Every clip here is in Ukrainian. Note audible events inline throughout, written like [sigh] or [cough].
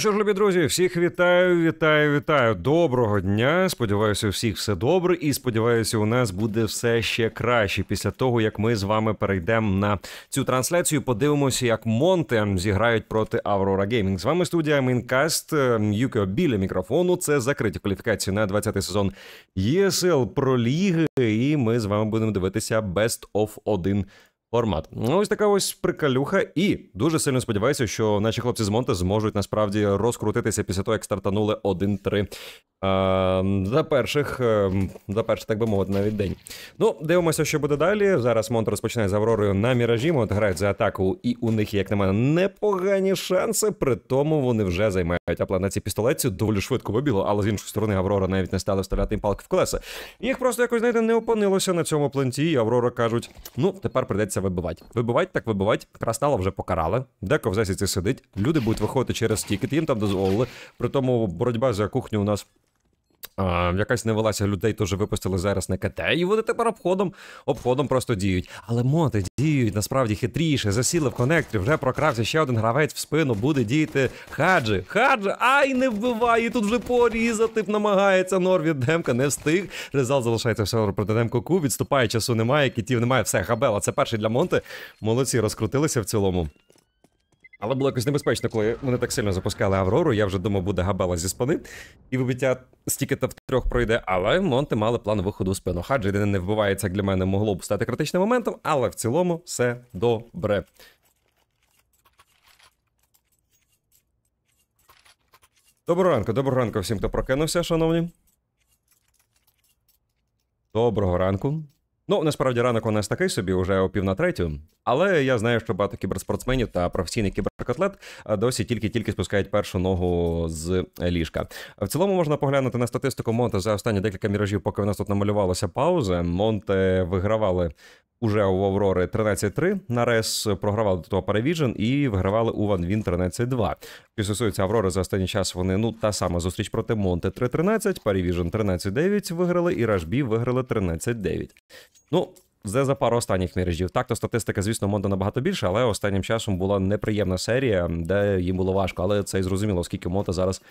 що ж, любі друзі, всіх вітаю, вітаю, вітаю. Доброго дня. Сподіваюся, у всіх все добре, і сподіваюся, у нас буде все ще краще після того, як ми з вами перейдемо на цю трансляцію. Подивимося, як Монте зіграють проти Aurora Gaming. З вами студія Мінкаст Юкіо біля мікрофону. Це закриті кваліфікації на 20-й сезон ЄСЛ про ліги. І ми з вами будемо дивитися Best of 1 формат. Ну, ось така ось прикалюха, і дуже сильно сподіваюся, що наші хлопці з Монте зможуть насправді розкрутитися після того, як стартанули 1-3. Е, за перших, е, за перших, так би мовити, навіть день. Ну, дивимося, що буде далі. Зараз Монт розпочинає з Авророю на міражі. Монт грають за атаку, і у них, як на мене, непогані шанси. При тому вони вже займають апла на цій пістолетці. Доволі швидко вибігло, але з іншої сторони Аврора навіть не стали вставляти їм палки в колеса. Їх просто якось знаєте, не опинилося на цьому пленті. і Аврора кажуть: ну тепер придеться це вибивати. Вибивати так вибивати. Крастала вже покарали. Деко в засідці сидить. Люди будуть виходити через тікет, їм там дозволили. При тому боротьба за кухню у нас а, якась велася людей теж випустили зараз на КТ, і вони тепер обходом обходом просто діють. Але моти діють насправді хитріше, засіли в конекторі, вже прокрався ще один гравець в спину, буде діяти хаджи. Хаджи, ай, не вбиває, тут вже порізати намагається нор від Демка, не встиг. Резал залишається все проти Демко Ку, відступає, часу немає, кітів немає, все, хабела. Це перший для Монти. Молодці розкрутилися в цілому. Але було якось небезпечно, коли вони так сильно запускали Аврору, я вже думав, буде габела зі спини, і вибиття стільки та в трьох пройде. Але Монти мали план виходу в спину. Хаджі не вбивається, як для мене могло б стати критичним моментом, але в цілому все добре. Доброго ранку, доброго ранку всім, хто прокинувся, шановні. Доброго ранку. Ну, насправді ранок у нас такий собі, уже о пів на третю. Але я знаю, що багато кіберспортсменів та професійних кіберкотлет досі тільки-тільки спускають першу ногу з ліжка. В цілому можна поглянути на статистику Монте за останні декілька міражів, поки в нас тут намалювалася пауза. Монте вигравали Уже у Аврори 13-3 на рес програвали до того Паравіжен і вигравали у Ван Він 13-2. Що стосується Аврори, за останній час вони ну та сама зустріч проти Монте 3-13, Паравіжен 13-9 виграли, і Рашбі виграли 13-9. Ну. Це за пару останніх мережів. Так, то статистика, звісно, Монда набагато більше, але останнім часом була неприємна серія, де їм було важко. Але це і зрозуміло, оскільки Монта зараз,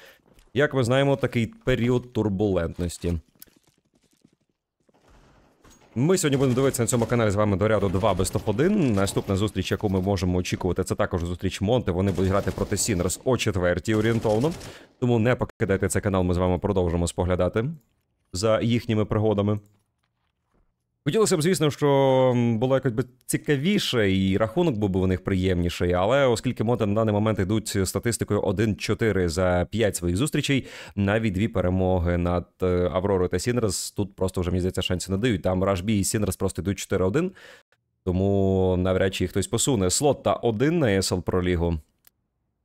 як ми знаємо, такий період турбулентності. Ми сьогодні будемо дивитися на цьому каналі з вами до ряду 2 без топ-1. Наступна зустріч, яку ми можемо очікувати, це також зустріч Монти. Вони будуть грати проти Сінерс о четвертій орієнтовно. Тому не покидайте цей канал, ми з вами продовжимо споглядати за їхніми пригодами. Хотілося б, звісно, що було якось би цікавіше, і рахунок був би у них приємніший. Але оскільки моти на даний момент йдуть статистикою 1-4 за 5 своїх зустрічей, навіть дві перемоги над е, Авророю та Сінрес тут просто вже мені здається шансів не дають. Там Рашбі і Сінрес просто йдуть 4-1, тому навряд чи їх хтось посуне. Слот та 1 на ESL пролігу в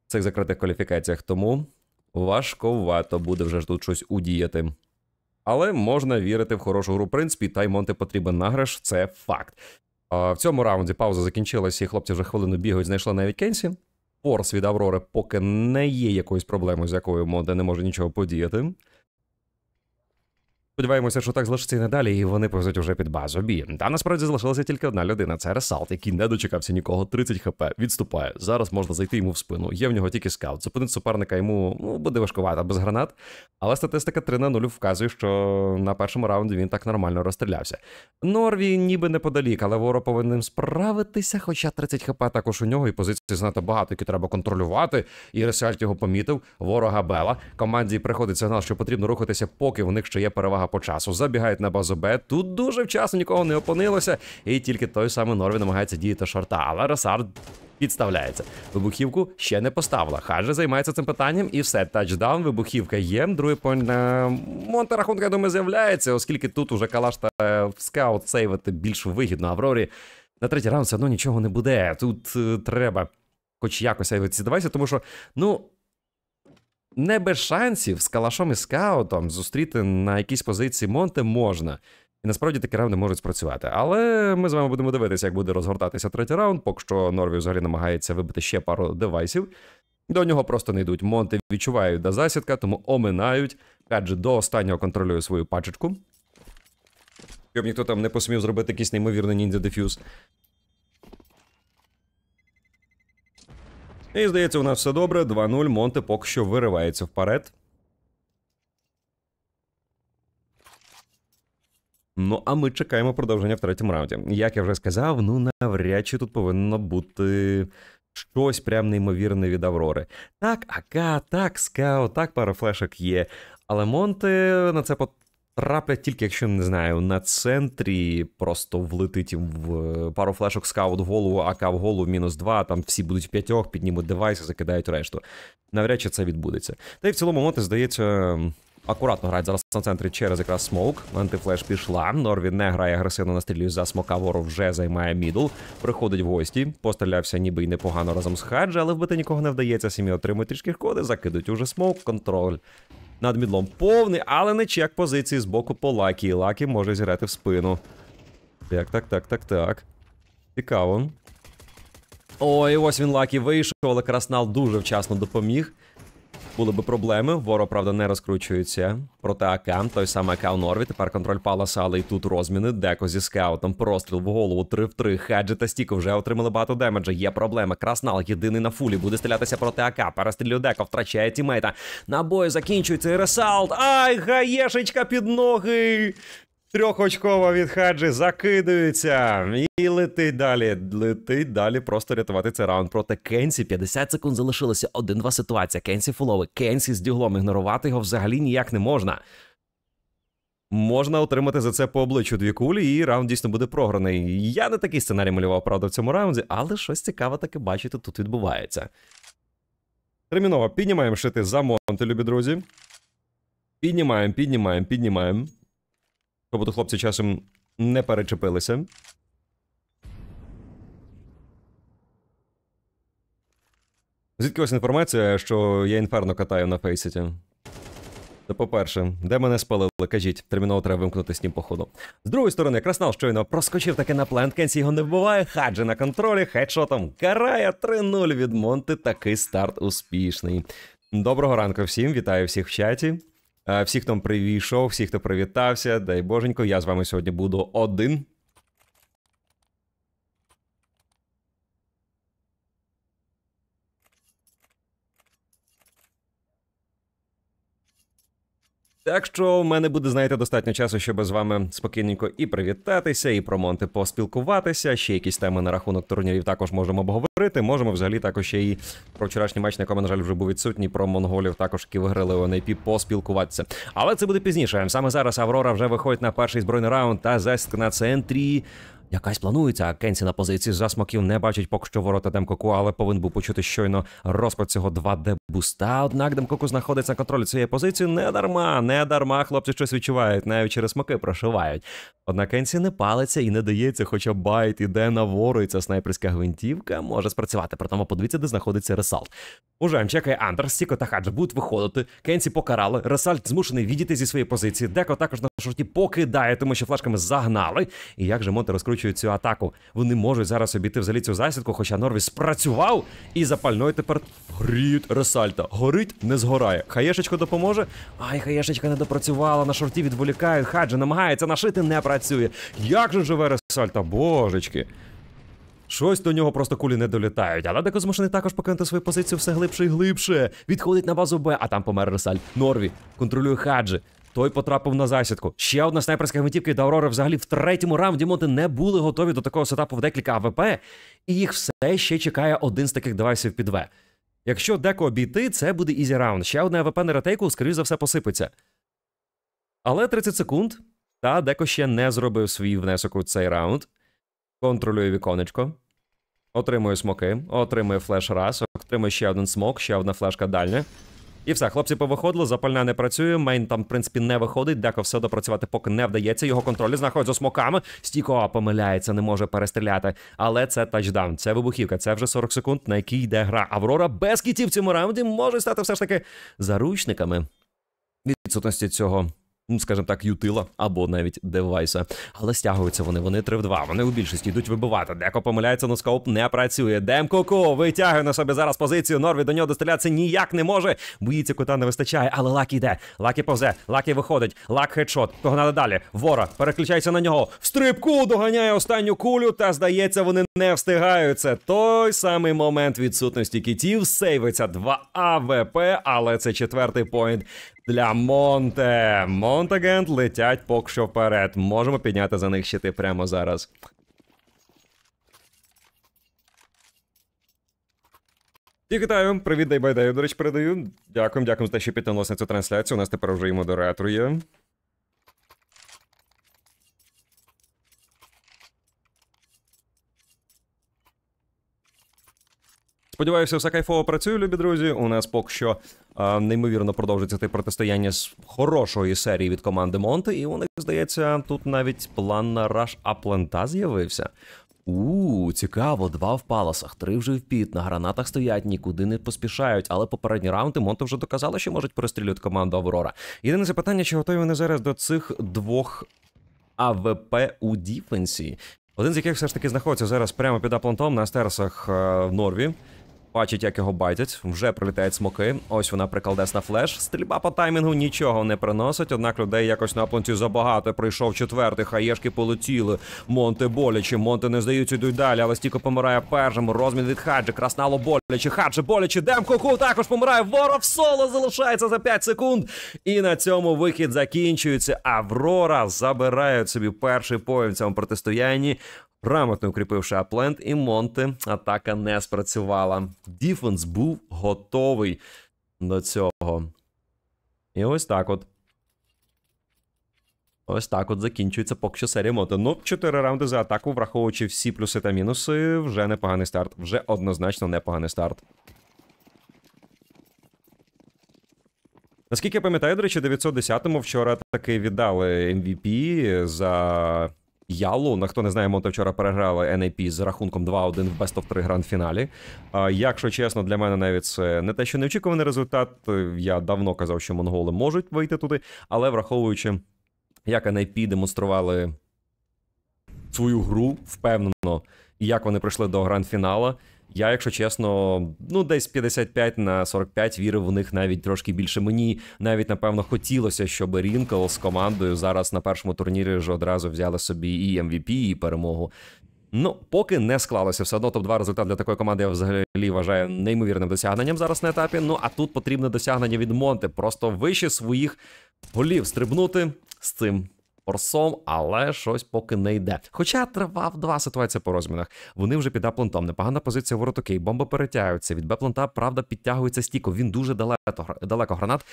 цих закритих кваліфікаціях, тому важковато буде вже ж тут щось удіяти. Але можна вірити в хорошу гру в принципі, та Монте потрібен награш, це факт. В цьому раунді пауза закінчилась, і хлопці вже хвилину бігають, знайшли навіть Кенсі. Форс від Аврори поки не є якоюсь проблемою, з якою Монте не може нічого подіяти. Сподіваємося, що так залишиться і надалі, і вони повезуть уже під базу Бі. Та насправді залишилася тільки одна людина. Це Ресалт, який не дочекався нікого. 30 хп відступає. Зараз можна зайти йому в спину. Є в нього тільки скаут. Зупинить суперника йому ну буде важкувато без гранат. Але статистика 3 на 0 вказує, що на першому раунді він так нормально розстрілявся. Норві ніби неподалік, але воро повинен справитися. Хоча 30 хп також у нього, і позиції знато багато, які треба контролювати. І Ресальт його помітив. Ворога Бела. Команді приходить сигнал, що потрібно рухатися, поки в них ще є перевага перемога по часу. Забігають на базу Б. Тут дуже вчасно нікого не опинилося, і тільки той самий Норві намагається діяти шорта. Але Росард підставляється. Вибухівку ще не поставила. Хадже займається цим питанням, і все. Тачдаун, вибухівка є. Другий пойнт на Монте рахунка, я думаю, з'являється, оскільки тут уже калаш та е, скаут сейвити більш вигідно. Аврорі на третій раунд все одно нічого не буде. Тут е, треба. Хоч якось сейвити ці тому що, ну, не без шансів з калашом і скаутом зустріти на якійсь позиції Монте можна. І насправді такі раунди можуть спрацювати. Але ми з вами будемо дивитися, як буде розгортатися третій раунд, поки що Норві взагалі намагається вибити ще пару девайсів. До нього просто не йдуть. Монти відчувають до засідка, тому оминають. Кадже до останнього контролює свою пачечку. Щоб ніхто там не посмів зробити якийсь неймовірний ніндзя дефюз. І здається, у нас все добре. 2-0. Монте поки що виривається вперед. Ну, а ми чекаємо продовження в третьому раунді. Як я вже сказав, ну навряд чи тут повинно бути щось прям неймовірне від Аврори. Так, АК, так, Скао, так, пара флешок є. Але Монте на це Траплять тільки, якщо не знаю, на центрі просто влетить їм в е, пару флешок скаут в голову, АК в голову, мінус два. Там всі будуть в п'ятьох, піднімуть девайс і закидають решту. Навряд чи це відбудеться. Та й в цілому моти здається. Акуратно грають зараз на центрі через якраз смоук. Антифлеш пішла. Норві не грає агресивно настрілює за смока. Вору вже займає мідл. Приходить в гості. Пострілявся ніби й непогано разом з хаджа, але вбити нікого не вдається. Сім'ї отримують трішки шкоди, закидуть уже смоук, контроль. Над мідлом повний, але не чек позиції з боку по лакі. І лакі може зіграти в спину. Так, так, так, так, так. Цікаво. Ой, ось він лакі вийшов, але Краснал дуже вчасно допоміг. Були би проблеми. Воро, правда, не розкручується. Проте Акам, той самий Акам Норві. Тепер контроль паласа, але і тут розміни. Деко зі скаутом. Простріл в голову 3 в 3. Хаджі та Стіко вже отримали багато демеджа. Є проблема. Краснал єдиний на фулі. Буде стрілятися проти АК. Перестрілю, Деко, втрачає тімейта. Набої закінчується. і Ресалт. Ай, гаєшечка під ноги. Трьохочкова від хаджі закидується і летить далі. Летить далі, просто рятувати цей раунд проти Кенсі. 50 секунд залишилося. 1-2 ситуація. Кенсі фулови. Кенсі з діглом. Ігнорувати його взагалі ніяк не можна. Можна отримати за це по обличчю дві кулі, і раунд дійсно буде програний. Я не такий сценарій малював, правда, в цьому раунді, але щось цікаве таке бачити тут відбувається. Терміново піднімаємо шити за монти, любі друзі. Піднімаємо, піднімаємо, піднімаємо. Тобто хлопці часом не перечепилися. Звідки ось інформація, що я інферно катаю на фейсіті? Це по-перше, де мене спалили, кажіть, терміново треба вимкнути снім походу. З другої сторони, Краснал щойно проскочив таки на плент, Кенсі його не вбиває, хаджи на контролі, хедшотом карає 3-0 від Монти. Такий старт успішний. Доброго ранку всім, вітаю всіх в чаті. Е, всі, хто прийшов, всі, хто привітався, дай боженько, я з вами сьогодні буду один. Так що в мене буде, знаєте, достатньо часу, щоб з вами спокійненько і привітатися, і про Монти поспілкуватися. Ще якісь теми на рахунок турнірів також можемо обговорити. Можемо взагалі також ще і про вчорашній матч, на якому, на жаль, вже був відсутній, про монголів також, які виграли у НАЙПІ, поспілкуватися. Але це буде пізніше. Саме зараз Аврора вже виходить на перший збройний раунд та засідка на центрі. Якась планується, а Кенсі на позиції засмаків не бачить поки що ворота Демкоку, але повинен був почути щойно розпад цього 2D-буста. Однак Демкоку знаходиться на контролі цієї позиції не дарма, не дарма. Хлопці щось відчувають, навіть через смаки прошивають. Однак Кенсі не палиться і не дається, хоча байт іде на вору і ця снайперська гвинтівка може спрацювати. При тому подивіться, де знаходиться Ресалт. Уже чекає Андерс, Сіко та Хадж будуть виходити. Кенсі покарали. Ресальт змушений відійти зі своєї позиції. Деко також на шорті покидає, тому що флешками загнали. І як же Монте розкручує розкручують цю атаку. Вони можуть зараз обійти взагалі цю засідку, хоча Норвіс спрацював і запальною тепер гріють ресальта. Горить, не згорає. Хаєшечко допоможе. Ай, хаєшечка не допрацювала. На шорті відволікають. Хаджа намагається нашити, не працює. Як же живе ресальта? Божечки. Щось до нього просто кулі не долітають, але деко змушений також покинути свою позицію все глибше і глибше. Відходить на базу Б, а там помер Ресаль. Норві контролює хаджі той потрапив на засідку. Ще одна снайперська гвинтівка до Аврори взагалі в третьому раунді моти не були готові до такого сетапу в декілька АВП, і їх все ще чекає один з таких девайсів під В. Якщо деко обійти, це буде ізі раунд. Ще одне АВП на ретейку, скоріш за все, посипеться. Але 30 секунд. Та деко ще не зробив свій внесок у цей раунд. Контролює віконечко. Отримує смоки, отримує флеш раз, отримує ще один смок, ще одна флешка дальня. І все, хлопці повиходили, запальна не працює. Мейн там, в принципі, не виходить. Деко все допрацювати поки не вдається. Його контролі знаходять за смоками. Стіко помиляється, не може перестріляти. Але це тачдаун, це вибухівка. Це вже 40 секунд, на якій йде гра. Аврора без кітів в цьому раунді може стати все ж таки заручниками відсутності цього Ну, скажімо так, ютила або навіть девайса. Але стягуються вони, вони 3 в 2. Вони у більшості йдуть вибивати. Деко помиляється, но скауп не працює. Демко витягує на собі зараз позицію. Норві до нього дострілятися ніяк не може. Боїться, кута не вистачає, але лак йде. Лакі повзе, лакі виходить, лак хедшот. Погнали далі. Вора переключається на нього. В стрибку доганяє останню кулю, та здається, вони не встигають. Це Той самий момент відсутності кітів. Сейвиться 2 АВП, але це четвертий поінт для Монте. Монтагент летять поки що вперед. Можемо підняти за них щити прямо зараз. І вітаю, привіт, дайбайдаю, до речі, передаю. Дякую, дякую за те, що підтягнулися на цю трансляцію. У нас тепер вже і модератор є. Сподіваюся, все кайфово працює, любі друзі. У нас поки що а, неймовірно продовжиться те протистояння з хорошої серії від команди Монти, і у них здається, тут навіть план на Раш Аплента з'явився. У цікаво, два в паласах, три вже в піт, на гранатах стоять, нікуди не поспішають. Але попередні раунди Монте вже доказали, що можуть перестрілювати команду Аврора. Єдине запитання, чи готові вони зараз до цих двох АВП у Діфенсі, один з яких все ж таки знаходиться зараз прямо під Аплантом на стерсах е, в Норві. Бачить, як його байтять, вже прилітають смоки. Ось вона приколдесна флеш. Стрільба по таймінгу нічого не приносить. Однак людей якось на планці забагато. Прийшов четвертий. Хаєшки полетіли. Монти боляче. Монти не здаються, йдуть далі. Але стіко помирає першим. Розмін від хаджі. Краснало боляче. Хаджі боляче. Демко також помирає. Воров соло залишається за 5 секунд. І на цьому вихід закінчується. Аврора забирають собі перший поїм в цьому протистоянні. Грамотно укріпивши Апленд і Монти. атака не спрацювала. Діфенс був готовий до цього. І ось так от. Ось так от закінчується поки що серія мото. Ну, 4 раунди за атаку, враховуючи всі плюси та мінуси, вже непоганий старт. Вже однозначно непоганий старт. Наскільки я пам'ятаю, до речі, 910-му вчора таки віддали MVP ем за Ялу. На ну, хто не знає, Монте вчора переграли NAP з рахунком 2-1 в Best of 3 гранд-фіналі. Якщо чесно, для мене навіть це не те, що неочікуваний результат. Я давно казав, що монголи можуть вийти туди, але враховуючи, як NAP демонстрували свою гру впевнено, і як вони прийшли до гранд-фінала. Я, якщо чесно, ну десь 55 на 45 вірив в них навіть трошки більше. Мені навіть напевно хотілося, щоб Рінкл з командою зараз на першому турнірі ж одразу взяли собі і MVP, і перемогу. Ну, поки не склалося. Все одно топ-2 результат для такої команди я взагалі вважаю неймовірним досягненням зараз на етапі. Ну а тут потрібне досягнення від Монте, просто вище своїх голів стрибнути з цим Орсом, але щось поки не йде. Хоча тривав два ситуації по розмінах. Вони вже під аплантом. Непогана позиція ворот окей, бомби перетягуються. Від б правда, підтягується стіко. Він дуже далеко далеко гранат.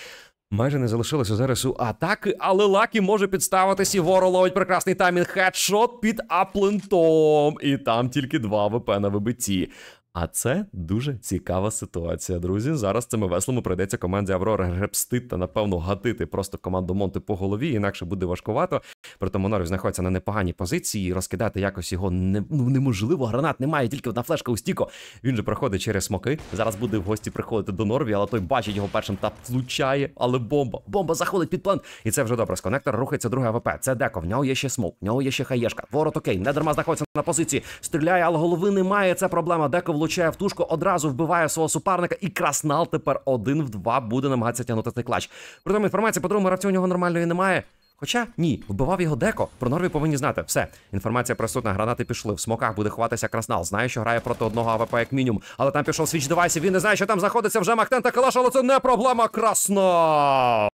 Майже не залишилося зараз у атаки, але Лакі може підставитись і Воро ловить прекрасний таймінг. Хедшот під аплентом. І там тільки два ВП на вибитті. А це дуже цікава ситуація, друзі. Зараз цими веслами прийдеться команді Аврора гребстити та, напевно, гатити просто команду Монти по голові, інакше буде важкувато. Проте Монорів знаходиться на непоганій позиції, розкидати якось його не, ну, неможливо. Гранат немає, тільки одна флешка у стіко. Він же проходить через смоки. Зараз буде в гості приходити до Норві, але той бачить його першим та влучає. Але бомба, бомба заходить під план. І це вже добре. З конектора рухається друге АВП. Це деко. В нього є ще смок, в нього є ще хаєшка. Ворот окей, недарма знаходиться на позиції. Стріляє, але голови немає. Це проблема. Деко влучає в тушку, одразу вбиває свого суперника, і краснал тепер один в два буде намагатися тягнути цей клач. При тому інформації по другому гравцю у нього нормальної немає. Хоча ні, вбивав його деко. Про норві повинні знати. Все, інформація присутна. Гранати пішли. В смоках буде ховатися краснал. Знає, що грає проти одного АВП, як мінімум. Але там пішов свіч девайсів. Він не знає, що там знаходиться вже Мактента та Калаш, але це не проблема. Краснал.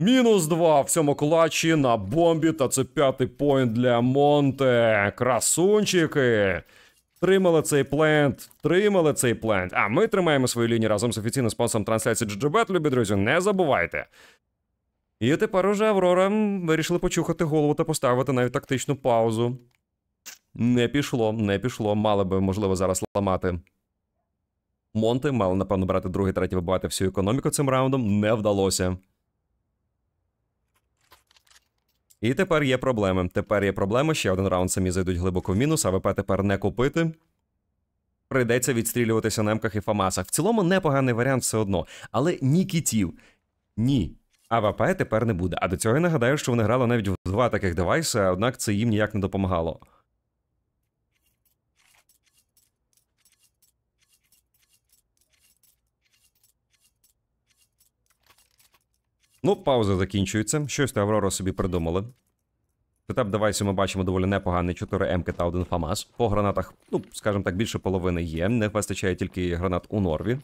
Мінус два в цьому клачі на бомбі. Та це п'ятий поінт для Монте. Красунчики. Тримали цей плент, тримали цей плент. А ми тримаємо свою лінію разом з офіційним спонсором трансляції GGBet, любі друзі, не забувайте. І тепер уже Аврора вирішили почухати голову та поставити навіть тактичну паузу. Не пішло, не пішло. Мали би, можливо, зараз ламати Монти, мали, напевно, брати другий, третій, вибивати всю економіку цим раундом. Не вдалося. І тепер є проблеми. Тепер є проблеми. Ще один раунд самі зайдуть глибоко в мінус, АВП тепер не купити. Прийдеться відстрілюватися на мках і Фамасах. В цілому непоганий варіант все одно. Але ні кітів, ні. АВП тепер не буде. А до цього я нагадаю, що вони грали навіть в два таких девайси, однак це їм ніяк не допомагало. Ну, пауза закінчується. Щось ти Аврора собі придумали. Сетап девайсу ми бачимо доволі непоганий. 4 МК та 1 ФАМАС. По гранатах, ну, скажімо так, більше половини є. Не вистачає тільки гранат у норві.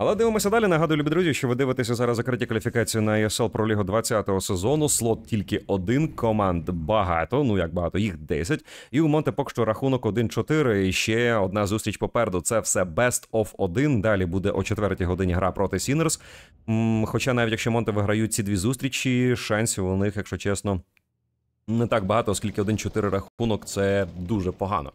Але дивимося далі. Нагадую, любі друзі, що ви дивитеся зараз закриті кваліфікації на ESL про лігу 20-го сезону. Слот тільки один команд багато. Ну як багато, їх 10. І у Монте поки що рахунок 1-4. І ще одна зустріч попереду. Це все Best of 1. Далі буде о 4 годині гра проти Сінерс. Хоча навіть якщо Монте виграють ці дві зустрічі, шансів у них, якщо чесно, не так багато, оскільки 1-4 рахунок це дуже погано.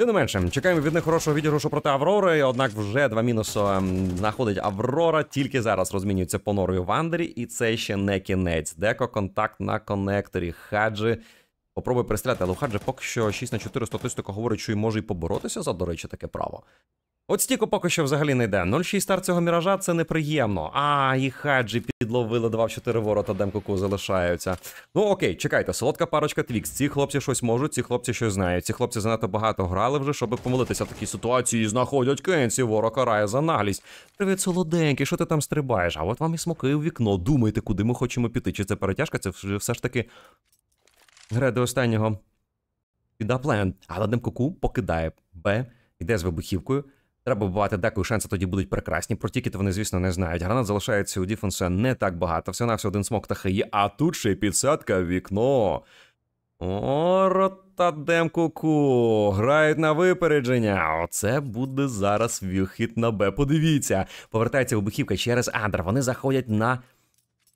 Тим не менше, чекаємо від них хорошого відіграшу проти Аврори. Однак вже два мінуси ем, знаходить Аврора. Тільки зараз розмінюється понорою Вандері, і це ще не кінець. Деко контакт на коннекторі. Хаджи попробує пристріляти, але у Хаджи поки що 6 на 4 статистика говорить, що й може і поборотися за, до речі, таке право. От стіко поки що взагалі не йде. 0,6 стар цього міража це неприємно. А, і хаджі підловили 2-4 ворота, Демкуку залишаються. Ну окей, чекайте, солодка парочка твікс. Ці хлопці щось можуть, ці хлопці щось знають. Ці хлопці занадто багато грали вже, щоб помилитися в такій ситуації. Знаходять кенсі, ворог карає за наглість. Привіт, солоденький, що ти там стрибаєш? А от вам і смоки у вікно. Думайте, куди ми хочемо піти. Чи це перетяжка? Це все ж таки гре до останнього. Піда плен. Але Демкоку покидає Б, йде з вибухівкою. Треба бувати декої шанси тоді будуть прекрасні. Про тікет вони, звісно, не знають. Гранат залишається у Діфенса не так багато. Все на все один смок та хаї, а тут ще й підсадка в вікно. О, ротадем куку. Грають на випередження. Оце буде зараз віхід на Б. Подивіться. Повертається вибухівка через Андер. Вони заходять на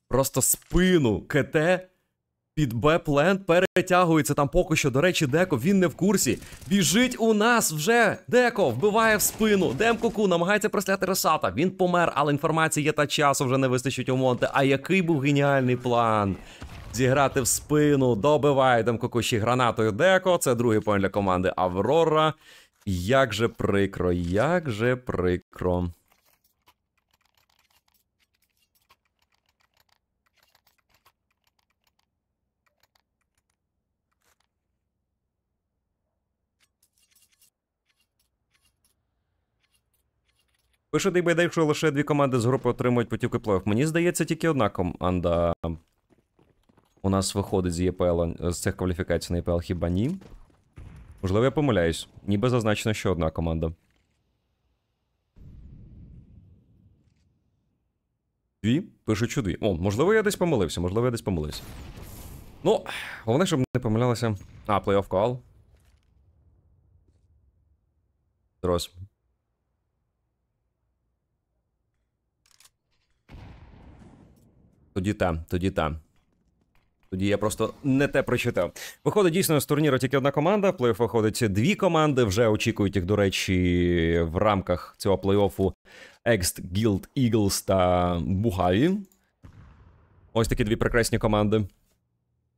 просто спину КТ. Під б перетягується там поки що. До речі, Деко він не в курсі. Біжить у нас вже. Деко вбиває в спину. демко намагається просляти Ресата. Він помер, але інформації є та часу вже не вистачить у Монте. А який був геніальний план? Зіграти в спину. Добиває демко ще гранатою Деко. Це другий поінт для команди Аврора. Як же прикро, як же прикро. Пише Дейбайдей, якщо лише дві команди з групи отримують путівки плей-офф. Мені здається, тільки одна команда у нас виходить з ЄПЛ, з цих кваліфікацій на ЄПЛ, хіба ні? Можливо, я помиляюсь. Ніби зазначено, що одна команда. Дві? Пишу чуди. О, можливо, я десь помилився, можливо, я десь помилився. Ну, головне, щоб не помилялися. А, плей-офф кал. Трос. Тоді та, тоді та. Тоді я просто не те прочитав. Виходить, дійсно, з турніру тільки одна команда. В плей-офф виходить дві команди. Вже очікують їх, до речі, в рамках цього плей офу Екст, Guild Eagles та Бугаві. Ось такі дві прекрасні команди.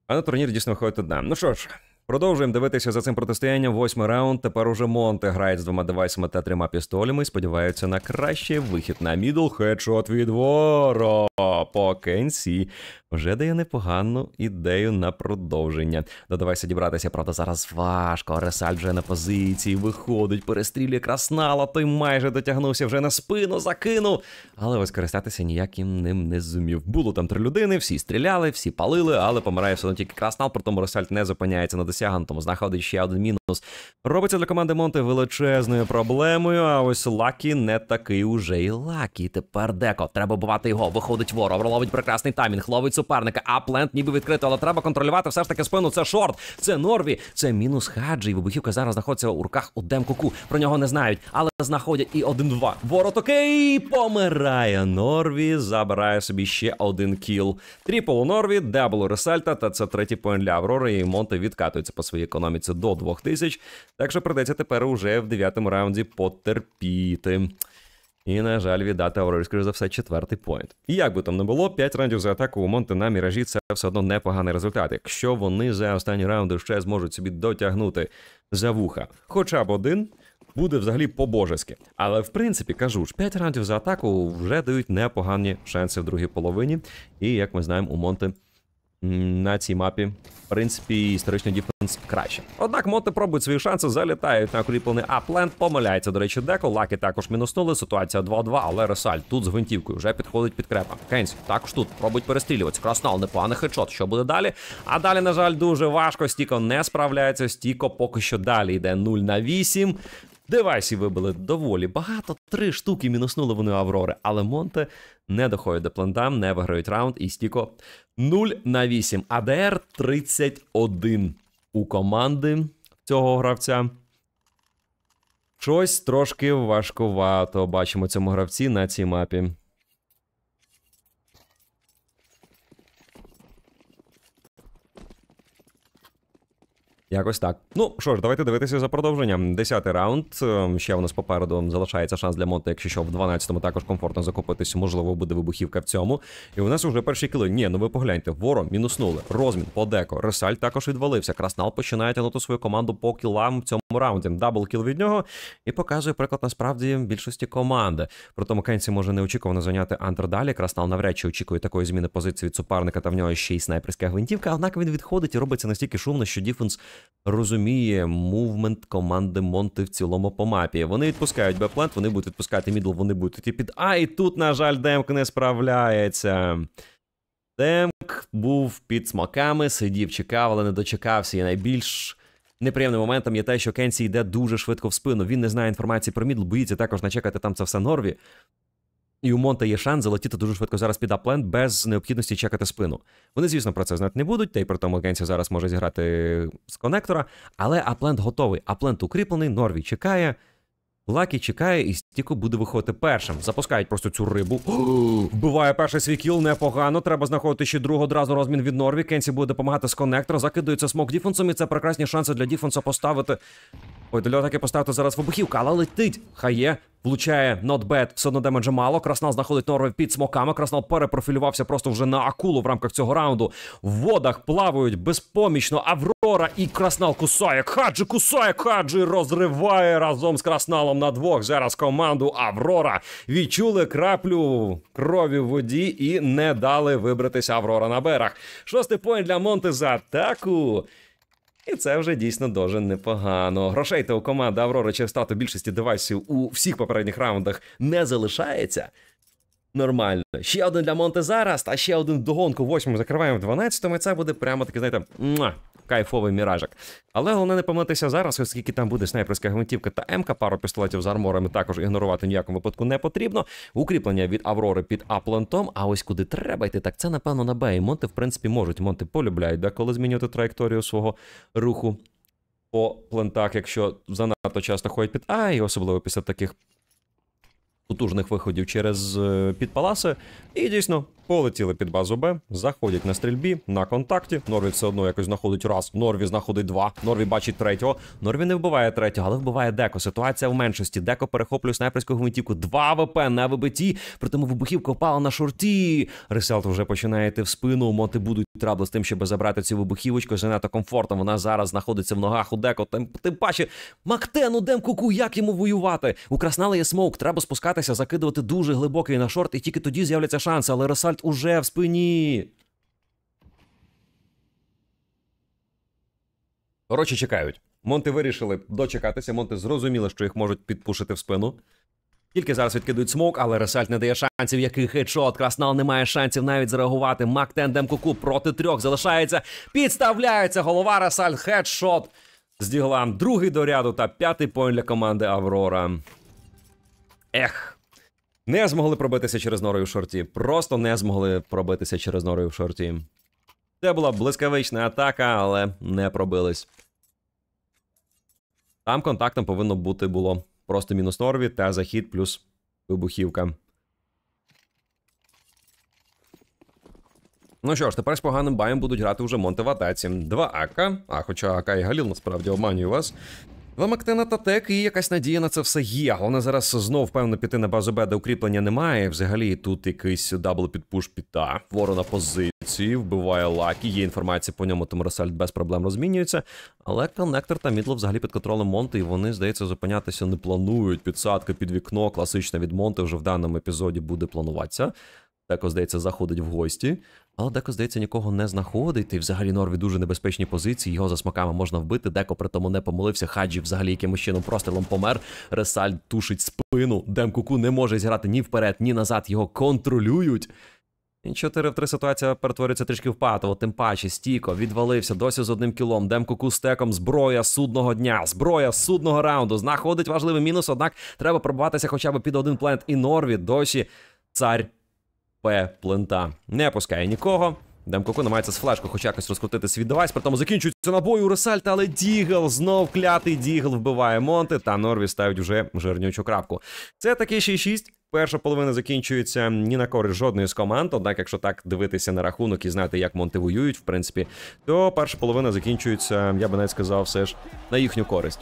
А на турнір дійсно виходить одна. Ну що ж. Продовжуємо дивитися за цим протистоянням. Восьмий раунд. Тепер уже Монте грає з двома девайсами та трьома пістолями. Сподіваються на краще. Вихід на мідл. Хедшот від воро. По Кенсі вже дає непогану ідею на продовження. Додавайся дібратися, правда, зараз важко. Ресаль вже на позиції виходить, перестрілює краснала, той майже дотягнувся вже на спину, закинув. Але ось користатися ніяким ним не зумів. Було там три людини, всі стріляли, всі палили, але помирає все одно тільки краснал, при тому Ресаль не зупиняється на досі засягантом знаходить ще один мінус. Робиться для команди Монте величезною проблемою. А ось Лакі не такий уже і Лакі. Тепер деко. Треба бувати його. Виходить ворог, ловить прекрасний таймінг, ловить суперника. А плент ніби відкрито, але треба контролювати все ж таки спину. Це шорт, це Норві, це мінус хаджі. І вибухівка зараз знаходиться у руках у Демкуку. Про нього не знають, але знаходять і один-два. Ворот окей, помирає. Норві забирає собі ще один кіл. Тріпл у Норві, дебл у Ресальта, та це третій поінт для Аврори і Монте відкатується рухається по своїй економіці до 2000. Так що придеться тепер уже в дев'ятому раунді потерпіти. І, на жаль, віддати Аврорі, скоріш за все, четвертий поінт. І як би там не було, 5 раундів за атаку у Монте на міражі це все одно непоганий результат. Якщо вони за останні раунди ще зможуть собі дотягнути за вуха, хоча б один. Буде взагалі по-божески. Але в принципі кажу ж, 5 раундів за атаку вже дають непогані шанси в другій половині. І як ми знаємо, у Монте на цій мапі, в принципі, історичний діфенс краще. Однак моти пробують свої шанси, залітають на кріплений апленд, помиляється, до речі, деко. Лаки також мінуснули. Ситуація 2-2, але Ресаль тут з гвинтівкою вже підходить під крепа. Кейнс також тут пробують перестрілюватися. Краснал непоганий хедшот. Що буде далі? А далі, на жаль, дуже важко. Стіко не справляється. Стіко поки що далі йде 0 на 8. Девайсів вибили доволі багато. Три штуки мінуснули вони Аврори, але Монте не доходить до плентам, не виграють раунд. І стіко 0 на 8. АДР 31 у команди цього гравця. Щось трошки важкувато бачимо цьому гравці на цій мапі. Якось так. Ну що ж, давайте дивитися за продовженням. Десятий раунд. Ем, ще у нас попереду залишається шанс для Монта, якщо що в 12-му також комфортно закупитись. Можливо, буде вибухівка в цьому. І у нас вже перші кіли. Ні, ну ви погляньте, вором мінуснули. Розмін, подеко. Ресаль також відвалився. Краснал починає тянути свою команду по кілам в цьому раунді. Дабл кіл від нього і показує приклад насправді більшості команди. При тому Кенсі може неочікувано зайняти антер далі. Краснал навряд чи очікує такої зміни позиції від суперника та в нього ще й снайперська гвинтівка. Однак він відходить і робиться настільки шумно, що Діфенс розуміє мувмент команди Монти в цілому по мапі. Вони відпускають б вони будуть відпускати мідл, вони будуть йти під А. І тут, на жаль, Демк не справляється. Демк був під смаками, сидів, чекав, але не дочекався. І найбільш неприємним моментом є те, що Кенсі йде дуже швидко в спину. Він не знає інформації про мідл, боїться також начекати там це все Норві. І у Монта є шанс залетіти дуже швидко зараз під аплент без необхідності чекати спину. Вони, звісно, про це знати не будуть, та й при тому Агенція зараз може зіграти з коннектора. Але аплент готовий. Аплент укріплений, Норві чекає, Лакі чекає, і Тіко буде виходити першим. Запускають просто цю рибу. [gasps] вбиває перший свій кіл, непогано. Треба знаходити ще другу одразу розмін від Норві. Кенсі буде допомагати з коннектора. Закидується смок Діфенсом, і це прекрасні шанси для Діфенса поставити. Ой, для таки поставити зараз вибухівка, але летить. Хає. Влучає not bad, все одно демеджа мало. Краснал знаходить норви під смоками. Краснал перепрофілювався просто вже на акулу в рамках цього раунду. В водах плавають безпомічно. Аврора і краснал кусає. Хаджі кусає, хаджі розриває разом з красналом на двох. Зараз команда команду Аврора відчули краплю крові в воді і не дали вибратися Аврора на берег. Шостий поінт для Монте за атаку. І це вже дійсно дуже непогано. Грошей та у команди Аврора через стату більшості девайсів у всіх попередніх раундах не залишається нормально. Ще один для зараз, а ще один догонку. Восьму закриваємо в 12-му. І це буде прямо таке, знаєте, муа, кайфовий міражик. Але головне не помилитися зараз, оскільки там буде снайперська гвинтівка та М-ка, пару пістолетів з арморами також ігнорувати ніякому випадку не потрібно. Укріплення від Аврори під Аплантом. А ось куди треба йти, так це напевно на Б. І Монти, в принципі, можуть. Монти полюбляють, да, коли змінювати траєкторію свого руху по плентах, якщо занадто часто ходять під А, і особливо після таких потужних виходів через е, підпаласи. І дійсно полетіли під базу Б, заходять на стрільбі на контакті. Норві все одно якось знаходить раз. Норві знаходить два. Норві бачить третього. Норві не вбиває третього, але вбиває деко. Ситуація в меншості. Деко перехоплює снайперську гвинтівку. Два ВП на вибиті. При тому вибухівка впала на шорті. Реселт вже починає йти в спину. Моти будуть трабли з тим, щоб забрати цю вибухівочку. Занадто комфортом. Вона зараз знаходиться в ногах у деко. Тим, тим паче Мактену Дем куку, як йому воювати? Украснали є смоук. Треба спускати відволікатися, закидувати дуже глибокий на шорт, і тільки тоді з'являться шанси, але Ресальт уже в спині. Коротше, чекають. Монти вирішили дочекатися. Монти зрозуміли, що їх можуть підпушити в спину. Тільки зараз відкидують смок, але Ресальт не дає шансів, який хедшот. Краснал не має шансів навіть зреагувати. Мак тендем куку проти трьох залишається. Підставляється голова. Ресальт хедшот з діглам. Другий до ряду та п'ятий поінт для команди Аврора. Ех. Не змогли пробитися через норою в шорті. Просто не змогли пробитися через норою в шорті. Це була блискавична атака, але не пробились. Там контактом повинно бути було просто мінус норві та захід плюс вибухівка. Ну що ж, тепер з поганим баєм будуть грати вже Монте в атаці. Два АК. А, хоча АК і Галіл насправді обманює вас. Вамактена та тек і якась надія на це все є. Головне зараз знов певно піти на базу Б, де укріплення немає. Взагалі тут якийсь дабл підпуш піта. Ворона позиції, вбиває лакі. Є інформація по ньому, тому Росальд без проблем розмінюється. Але коннектор та Мідло взагалі під контролем Монти, і вони, здається, зупинятися не планують. Підсадка під вікно, класична від Монти вже в даному епізоді буде плануватися. Деко, здається, заходить в гості, але деко, здається, нікого не знаходить. І взагалі Норві дуже небезпечні позиції. Його за смаками можна вбити. Деко при тому не помилився. Хаджі взагалі якимось чином прострілом помер. Ресаль тушить спину. Демкуку не може зіграти ні вперед, ні назад. Його контролюють. 4 в 3 ситуація перетворюється трішки в патово, тим паче стійко відвалився досі з одним кілом. Демку стеком, зброя судного дня, зброя судного раунду. Знаходить важливий мінус, однак треба пробуватися хоча б під один плент. І Норві досі цар ХП плента. Не пускає нікого. Демкоку намагається з флешку хоч якось розкрутити свій девайс, при тому закінчується набою. у Ресальта, але Дігл знов клятий Дігл вбиває Монти, та Норві ставить вже жирнючу крапку. Це таки 6-6. Перша половина закінчується ні на користь жодної з команд. Однак, якщо так дивитися на рахунок і знати, як Монти воюють, в принципі, то перша половина закінчується, я би навіть сказав, все ж на їхню користь.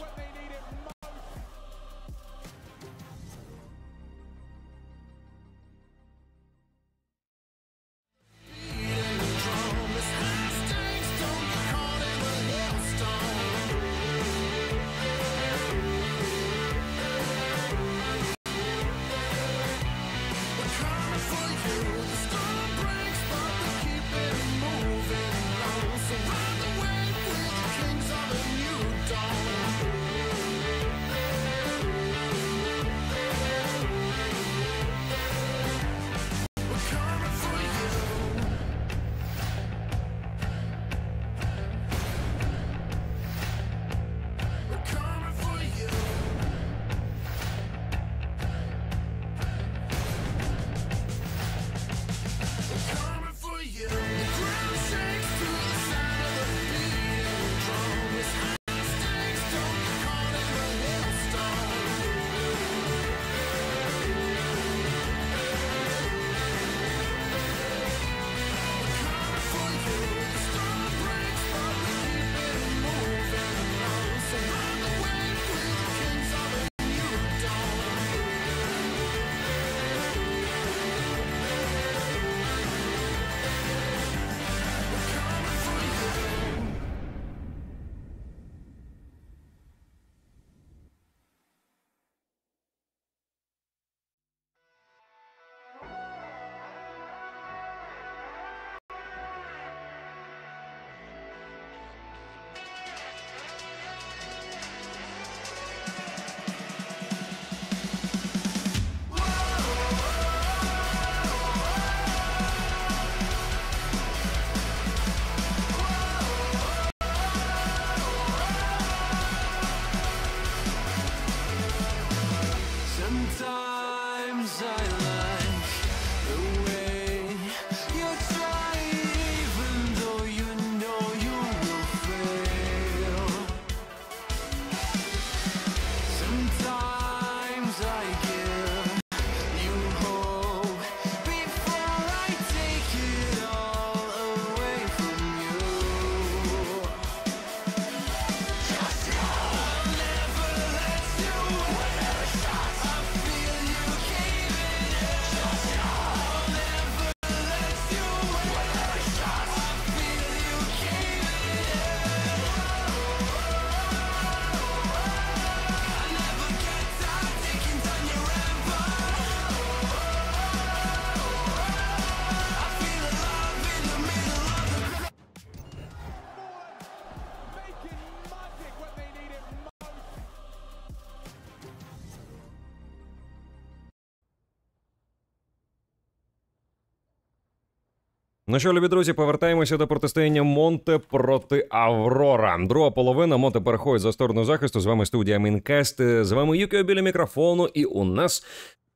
Ну що, любі друзі, повертаємося до протистояння Монте проти Аврора. Друга половина Монте переходить за сторону захисту. З вами студія Мінкест. З вами Юкіо біля мікрофону. І у нас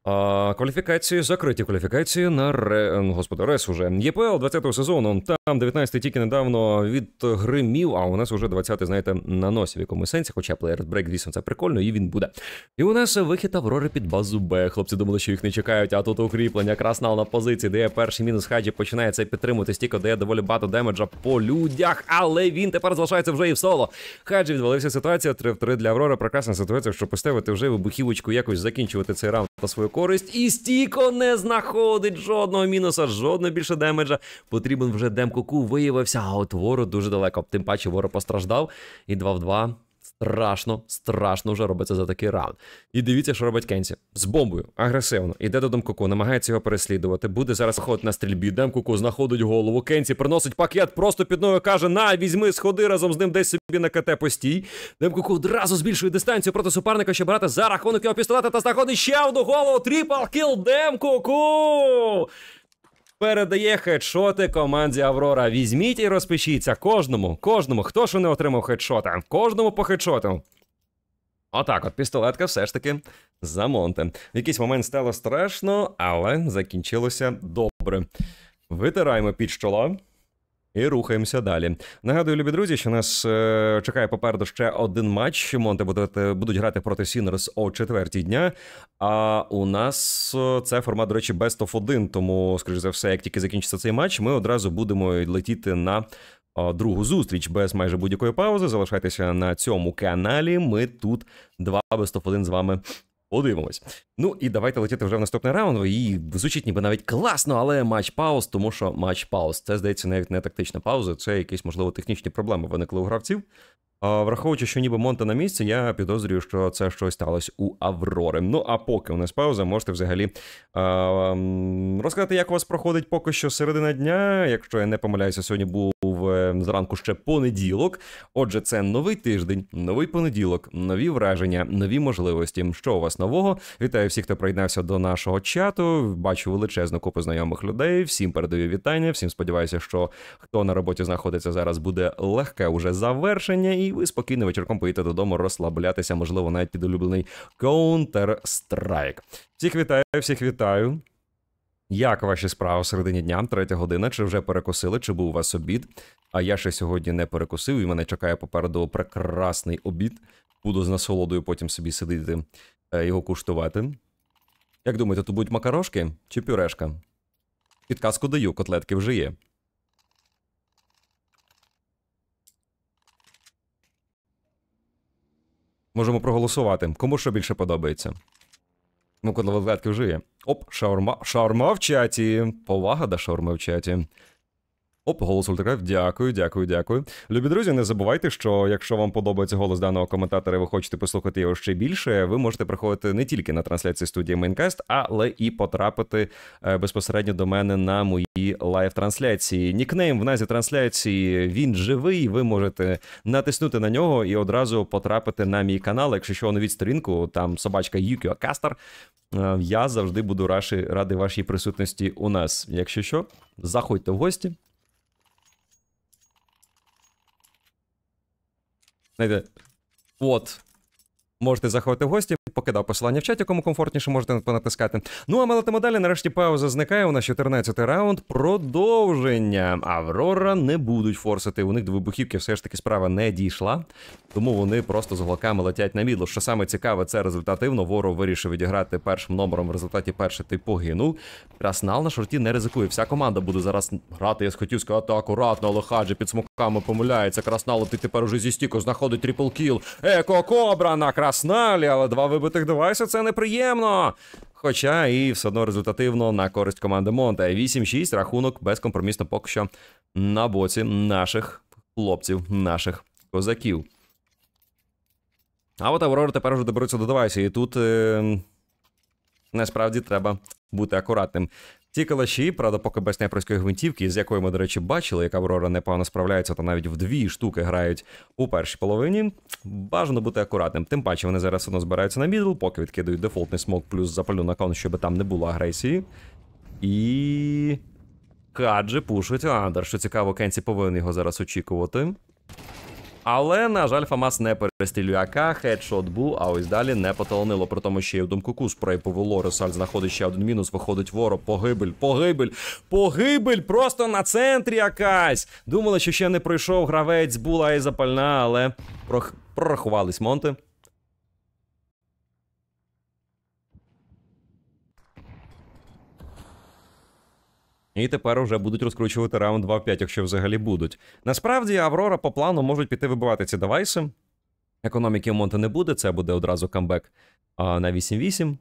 а Кваліфікації, закриті кваліфікації на Ре... Ем, господи, Рес уже. ЄПЛ 20-го сезону. Там 19-й тільки недавно відгримів, а у нас уже 20-й, знаєте, на носі в якому сенсі, хоча плеєрбрейк, звісно, це прикольно, і він буде. І у нас вихід Аврори під базу Б. Хлопці думали, що їх не чекають, а тут укріплення. красна на позиції, де перший мінус хаджі починається підтримувати, стіко дає доволі багато демеджа по людях, але він тепер залишається вже і в соло. Хаджі відвалився ситуація. 3 в 3 для Аврори. Прекрасна ситуація, що поставити вже вибухівочку, якось закінчувати цей раунд та свою користь, і стійко не знаходить жодного мінуса, жодного більше демеджа. Потрібен вже демку виявився, а от ворог дуже далеко. Тим паче ворог постраждав. І 2 в 2 страшно, страшно вже робиться за такий раунд. І дивіться, що робить Кенсі з бомбою, агресивно. Іде до Домкуку, намагається його переслідувати. Буде зараз ход на стрільбі. Демкуку знаходить голову. Кенсі приносить пакет просто під ною. Каже: На, візьми, сходи разом з ним десь собі на КТ постій. Демкуку одразу збільшує дистанцію проти суперника, щоб брати за рахунок його пістолета та знаходить ще одну голову. Тріпл кіл Демкуку! передає хедшоти команді Аврора. Візьміть і розпишіться кожному, кожному, хто що не отримав хедшота, кожному по хедшоту. Отак, от пістолетка все ж таки за Монте. В якийсь момент стало страшно, але закінчилося добре. Витираємо під щола. І рухаємося далі. Нагадую, любі друзі, що нас е, чекає попереду ще один матч. Монти будуть, будуть грати проти Сінерс о четвертій дня. А у нас е, це формат, до речі, Best of 1, Тому, скоріш за все, як тільки закінчиться цей матч, ми одразу будемо летіти на е, другу зустріч без майже будь-якої паузи. Залишайтеся на цьому каналі. Ми тут два Best of 1 з вами Подивимось. Ну і давайте летіти вже в наступний раунд. І звучить ніби навіть класно, але матч пауз, тому що матч пауз. Це здається навіть не тактична пауза, це якісь, можливо, технічні проблеми виникли у гравців. Враховуючи, що ніби Монта на місці, я підозрюю, що це щось сталося у Аврори. Ну а поки у нас пауза, можете взагалі е, розказати, як у вас проходить поки що середина дня. Якщо я не помиляюся, сьогодні був е, зранку ще понеділок. Отже, це новий тиждень, новий понеділок, нові враження, нові можливості. Що у вас нового? Вітаю всіх, хто приєднався до нашого чату. Бачу величезну купу знайомих людей. Всім передаю вітання. Всім сподіваюся, що хто на роботі знаходиться зараз, буде легке уже завершення і і ви спокійно вечірком поїдете додому розслаблятися, можливо, навіть під улюблений Counter-Strike. Всіх вітаю, всіх вітаю. Як ваші справи в середині дня, третя година? Чи вже перекусили, чи був у вас обід? А я ще сьогодні не перекусив, і мене чекає попереду прекрасний обід. Буду з насолодою потім собі сидіти е, його куштувати. Як думаєте, тут будуть макарошки чи пюрешка? Підказку даю, котлетки вже є. Можемо проголосувати. Кому що більше подобається? Ну, котловодки вже є. Оп, шаурма. Шаурма в чаті. Повага до шаурми в чаті. Оп, голос Ультракрав. Дякую, дякую, дякую. Любі друзі, не забувайте, що якщо вам подобається голос даного коментатора, і ви хочете послухати його ще більше. Ви можете приходити не тільки на трансляції студії Майнкаст, але і потрапити е, безпосередньо до мене на мої лайв-трансляції. Нікнейм в назі трансляції він живий. Ви можете натиснути на нього і одразу потрапити на мій канал. Якщо що новіть сторінку, там собачка Юкіо Кастер. Е, я завжди буду радий вашій присутності у нас. Якщо що, заходьте в гості. Знаєте, от. Можете заходити в гості, покидав посилання в чаті, кому комфортніше можете понатискати. Ну а ми летимо далі. Нарешті пауза зникає. У нас 14-й раунд. Продовження. Аврора не будуть форсити. У них до вибухівки все ж таки справа не дійшла, тому вони просто з голоками летять на мідло. Що саме цікаве, це результативно. Воро вирішив відіграти першим номером. В результаті перший ти погинув. Краснал на шорті не ризикує. Вся команда буде зараз грати. Я хотів сказати акуратно, але хаджі під смоками помиляється. Краснал, ти тепер уже зі стіку знаходить трипл кіл. Еко кобра на крас. Арсеналі, але два вибитих девайси це неприємно. Хоча і все одно результативно на користь команди Монте. 8-6 рахунок безкомпромісно поки що на боці наших хлопців, наших козаків. А от Аврора тепер вже доберуться до девайсу, і тут е насправді треба бути акуратним. Ті калаші, правда, поки без снайперської гвинтівки, з якої ми, до речі, бачили, як Аврора непогано справляється, та навіть в дві штуки грають у першій половині. Бажано бути акуратним. Тим паче вони зараз воно збираються на мідл, поки відкидають дефолтний смок плюс запалю на кон, щоб там не було агресії. І. Каджи пушить Андер. Що цікаво, Кенсі повинен його зараз очікувати. Але, на жаль, Фамас не перестрілює АК, хедшот був, а ось далі не поталонило. При тому ще й у думкуку спрей повело. Ресаль знаходить ще один мінус, виходить ворог. Погибель, погибель, погибель! Просто на центрі якась. Думали, що ще не пройшов гравець, була і запальна, але прорахувались Монти. І тепер вже будуть розкручувати раунд 2 в 5, якщо взагалі будуть. Насправді, Аврора по плану можуть піти вибивати ці девайси. Економіки Монте не буде, це буде одразу камбек а, на 8-8.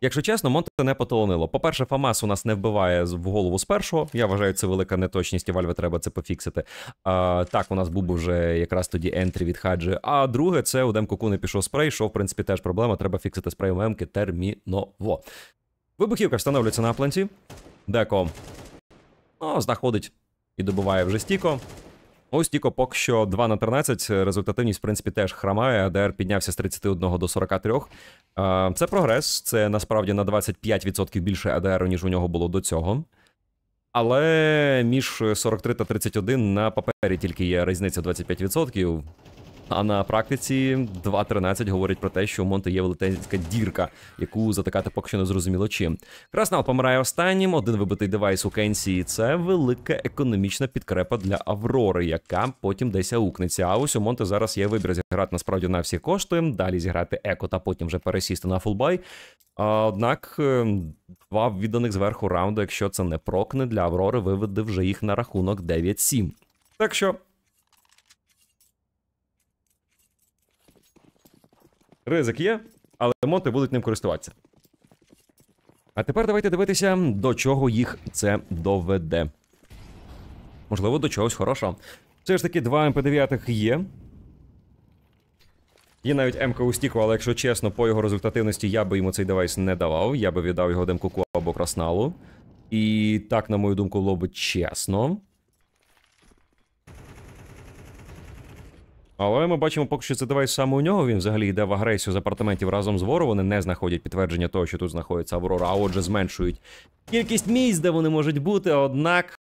Якщо чесно, Монте не потолонило. По-перше, Фамас у нас не вбиває в голову з першого. Я вважаю, це велика неточність, і Вальве треба це пофіксити. А, Так, у нас був вже якраз тоді ентрі від хаджі. А друге, це у Демку не пішов спрей, що, в принципі, теж проблема. Треба фіксити спрей у Мемки терміново. Вибухівка встановлюється на планті. Деко. О, знаходить і добуває вже Стіко. Ось Тіко поки що 2 на 13. Результативність, в принципі, теж храмає. АДР піднявся з 31 до 43. Це прогрес. Це насправді на 25% більше АДР, ніж у нього було до цього. Але між 43 та 31 на папері тільки є різниця 25%. А на практиці 2.13 говорить про те, що у Монте є велетенська дірка, яку затикати поки що не зрозуміло чим. Краснал помирає останнім. Один вибитий девайс у Кенсі. Це велика економічна підкрепа для Аврори, яка потім десь аукнеться. А ось у Монте зараз є вибір зіграти насправді на всі кошти, далі зіграти еко та потім вже пересісти на фулбай. Однак е, два відданих зверху раунду, якщо це не прокне для Аврори, виведе вже їх на рахунок 9-7. Так що Ризик є, але монти будуть ним користуватися. А тепер давайте дивитися, до чого їх це доведе. Можливо, до чогось хорошого. Все ж таки, два МП9 є. Є навіть МК у стіку, але якщо чесно, по його результативності я би йому цей девайс не давав. Я би віддав його демкуку або красналу. І так, на мою думку, було б чесно. Але ми бачимо, поки що це девайс саме у нього. Він взагалі йде в агресію з апартаментів разом з вору. Вони не знаходять підтвердження того, що тут знаходиться Аврора, а отже, зменшують кількість місць, де вони можуть бути. Однак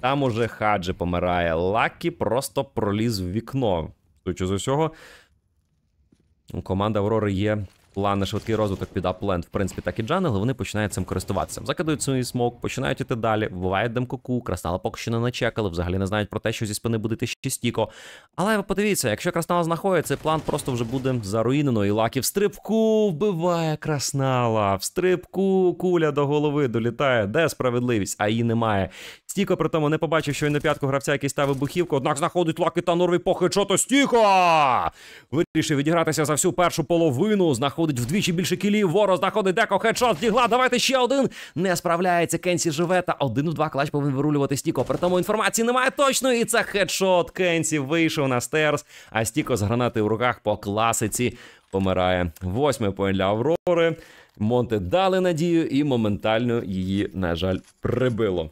там уже хаджи помирає. Лакі просто проліз в вікно. Судячи з усього, команда Аврори є план на швидкий розвиток під апленд, в принципі, так і Джанел, вони починають цим користуватися. Закидують свій смок, починають іти далі, вбивають демкоку, краснала поки що не начекали, взагалі не знають про те, що зі спини буде ще стіко. Але ви подивіться, якщо краснала знаходить, цей план просто вже буде заруїнено. І лакі в стрибку вбиває краснала. В стрибку куля до голови долітає. Де справедливість? А її немає. Стіко при тому не побачив, що він на п'ятку гравця, який став вибухівку, однак знаходить лаки та норві похичото Стіко! Вирішив відігратися за всю першу половину. знаходить знаходить вдвічі більше кілів. Ворог знаходить деко хедшот з дігла. Давайте ще один. Не справляється. Кенсі живе та один у два клач повинен вирулювати Стіко. При тому інформації немає точно. І це хедшот. Кенсі вийшов на стерс. А Стіко з гранати в руках по класиці помирає. Восьмий поінт для Аврори. Монте дали надію і моментально її, на жаль, прибило.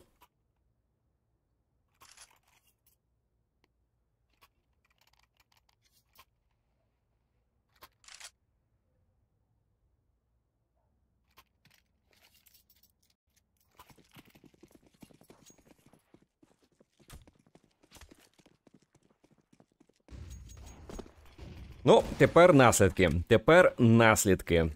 Ну, тепер наслідки. Тепер наслідки.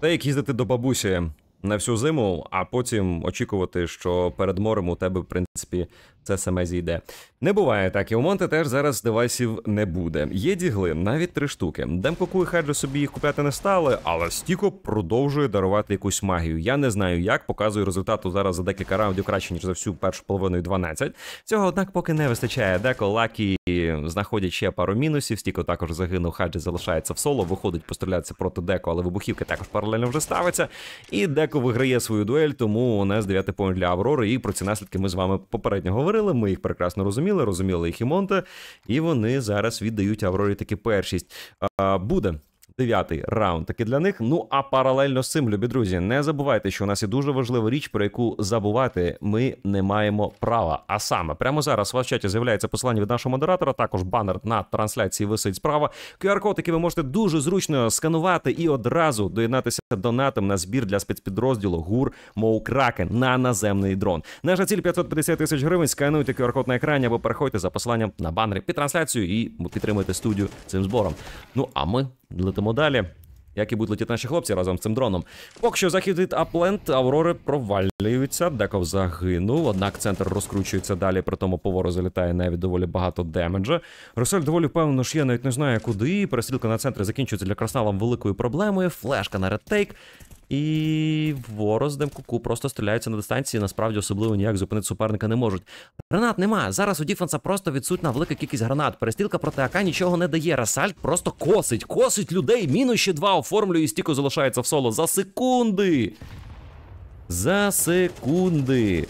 Те, як їздити до бабусі на всю зиму, а потім очікувати, що перед морем у тебе, в принципі, це саме зійде. Не буває так, і у Монте теж зараз девайсів не буде. Є дігли, навіть три штуки. Демкоку і Хеджо собі їх купляти не стали, але Стіко продовжує дарувати якусь магію. Я не знаю, як показую результату зараз за декілька раундів краще ніж за всю першу половину і 12. Цього однак поки не вистачає. Деко лакі знаходять ще пару мінусів. Стіко також загинув, Хаджі залишається в соло, виходить пострілятися проти деко, але вибухівки також паралельно вже ставиться. І деко виграє свою дуель, тому у нас 9 поінт для Аврори. І про ці наслідки ми з вами попередньо говорили говорили, ми їх прекрасно розуміли, розуміли їх і Монте, і вони зараз віддають Аврорі таки першість. А, Буде дев'ятий раунд таки для них. Ну а паралельно з цим, любі друзі, не забувайте, що у нас є дуже важлива річ, про яку забувати ми не маємо права. А саме прямо зараз у вас в чаті з'являється посилання від нашого модератора. Також банер на трансляції висить справа. QR-код, який ви можете дуже зручно сканувати і одразу доєднатися донатом на збір для спецпідрозділу ГУР Моукракен на наземний дрон. Наша ціль 550 тисяч гривень. Скануйте QR-код на екрані або переходьте за посиланням на банері під трансляцію і підтримуйте студію цим збором. Ну а ми Летимо далі. Як і будуть летіти наші хлопці разом з цим дроном. Поки що захід від Апленд, аврори провалюються, деков загинув. Однак центр розкручується далі, при тому повору залітає навіть доволі багато демеджа. Русель доволі впевнено, що я навіть не знаю куди. Перестрілка на центрі закінчується для Краснала великою проблемою. Флешка на редтейк. І Вороздем куку просто стріляються на дистанції. Насправді особливо ніяк зупинити суперника не можуть. Гранат нема. Зараз у Діфенса просто відсутна велика кількість гранат. Перестрілка проти АК нічого не дає. Расальт просто косить, косить людей. Мінус ще два оформлює і стіко залишається в соло. За секунди. За секунди.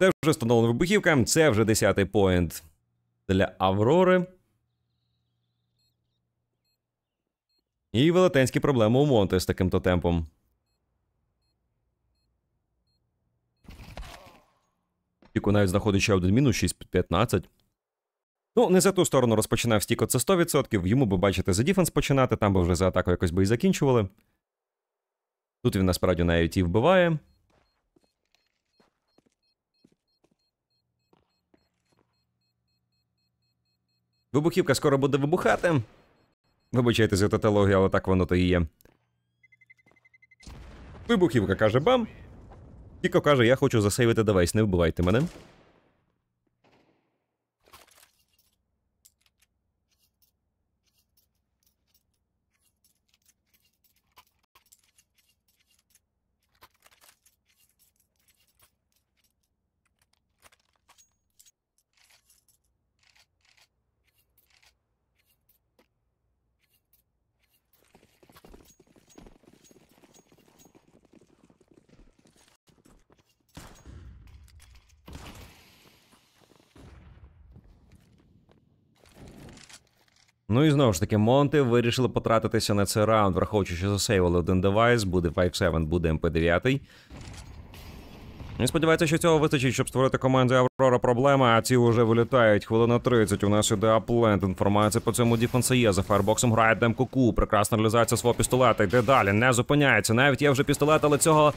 Це вже встановлена вибухівка. Це вже десятий й поінт для Аврори. І велетенські проблеми у Монте з таким то темпом. Тіку навіть знаходить ще один мінус 6-15. Ну, не за ту сторону розпочинав стік це 100%. Йому би бачите за діфенс починати, там би вже за атаку якось би і закінчували. Тут він насправді на IoT вбиває. Вибухівка скоро буде вибухати. Вибачайте за татологію, але так воно то і є. Вибухівка каже бам. Тіко каже, я хочу засейвити девайс, не вбивайте мене. Ну і знову ж таки, Монти вирішили потратитися на цей раунд, враховуючи, що засейвили один девайс, буде 5.7, буде mp 9 і сподівається, що цього вистачить, щоб створити команді Аврора проблема, а ці вже вилітають. Хвилина 30. У нас іде аплент. Інформація по цьому діфенса є. За фаербоксом грає демку ку. Прекрасна реалізація свого пістолета. Йде далі, не зупиняється. Навіть є вже пістолет, але цього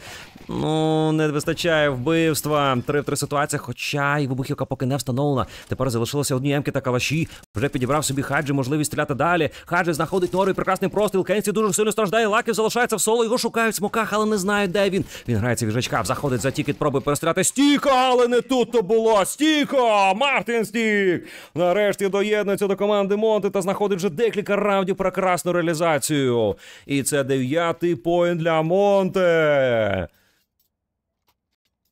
ну не вистачає вбивства. Три в три ситуації. Хоча і вибухівка поки не встановлена. Тепер залишилося одні емки та калаші. Вже підібрав собі хаджі, можливість стріляти далі. Хаджі знаходить нору і прекрасний простріл. Кенсі дуже сильно страждає. Лаків залишається в соло. Його шукають в смоках, але не знають, де він. Він грається віжачка. Заходить за тікет. Проб би перестріляти Стіка, але не тут то було. Стіка! Мартін Стік! Нарешті доєднується до команди Монти та знаходить вже декілька раундів про красну реалізацію. І це дев'ятий поінт для Монте.